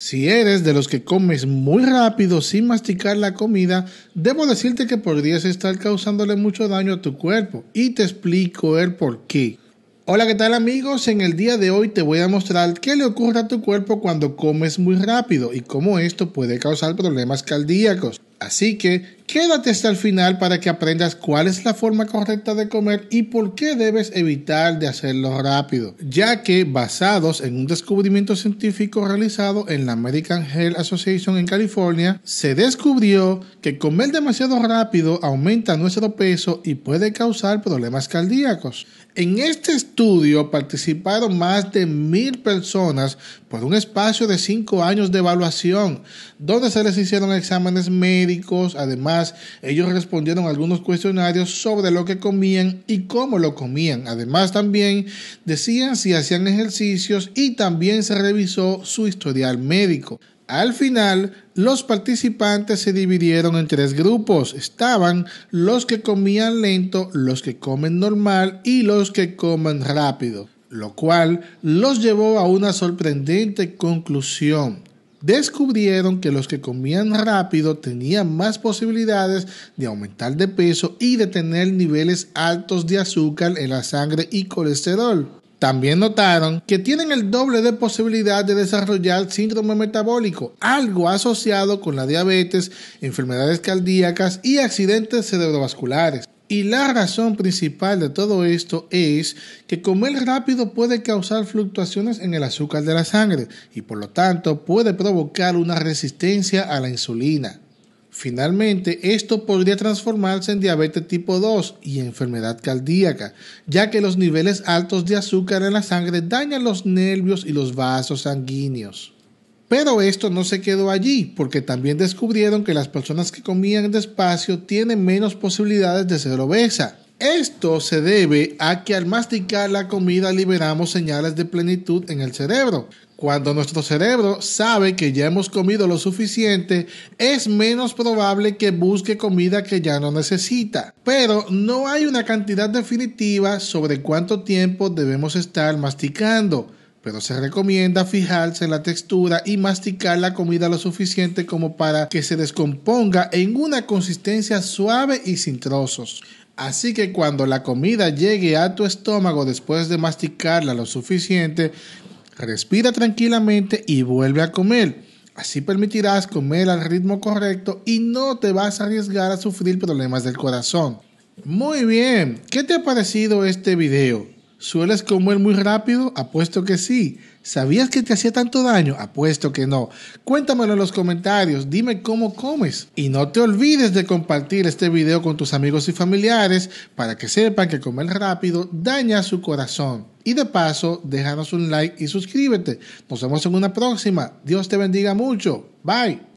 Si eres de los que comes muy rápido sin masticar la comida, debo decirte que podrías estar causándole mucho daño a tu cuerpo y te explico el por qué. Hola, ¿qué tal amigos? En el día de hoy te voy a mostrar qué le ocurre a tu cuerpo cuando comes muy rápido y cómo esto puede causar problemas cardíacos. Así que Quédate hasta el final para que aprendas cuál es la forma correcta de comer y por qué debes evitar de hacerlo rápido, ya que basados en un descubrimiento científico realizado en la American Health Association en California, se descubrió que comer demasiado rápido aumenta nuestro peso y puede causar problemas cardíacos. En este estudio participaron más de mil personas por un espacio de cinco años de evaluación, donde se les hicieron exámenes médicos, además ellos respondieron algunos cuestionarios sobre lo que comían y cómo lo comían. Además, también decían si hacían ejercicios y también se revisó su historial médico. Al final, los participantes se dividieron en tres grupos. Estaban los que comían lento, los que comen normal y los que comen rápido, lo cual los llevó a una sorprendente conclusión descubrieron que los que comían rápido tenían más posibilidades de aumentar de peso y de tener niveles altos de azúcar en la sangre y colesterol. También notaron que tienen el doble de posibilidad de desarrollar síndrome metabólico, algo asociado con la diabetes, enfermedades cardíacas y accidentes cerebrovasculares. Y la razón principal de todo esto es que comer rápido puede causar fluctuaciones en el azúcar de la sangre y por lo tanto puede provocar una resistencia a la insulina. Finalmente, esto podría transformarse en diabetes tipo 2 y enfermedad cardíaca, ya que los niveles altos de azúcar en la sangre dañan los nervios y los vasos sanguíneos. Pero esto no se quedó allí, porque también descubrieron que las personas que comían despacio tienen menos posibilidades de ser obesa. Esto se debe a que al masticar la comida liberamos señales de plenitud en el cerebro. Cuando nuestro cerebro sabe que ya hemos comido lo suficiente, es menos probable que busque comida que ya no necesita. Pero no hay una cantidad definitiva sobre cuánto tiempo debemos estar masticando pero se recomienda fijarse en la textura y masticar la comida lo suficiente como para que se descomponga en una consistencia suave y sin trozos. Así que cuando la comida llegue a tu estómago después de masticarla lo suficiente, respira tranquilamente y vuelve a comer. Así permitirás comer al ritmo correcto y no te vas a arriesgar a sufrir problemas del corazón. Muy bien, ¿qué te ha parecido este video? ¿Sueles comer muy rápido? Apuesto que sí. ¿Sabías que te hacía tanto daño? Apuesto que no. Cuéntamelo en los comentarios, dime cómo comes. Y no te olvides de compartir este video con tus amigos y familiares para que sepan que comer rápido daña su corazón. Y de paso, déjanos un like y suscríbete. Nos vemos en una próxima. Dios te bendiga mucho. Bye.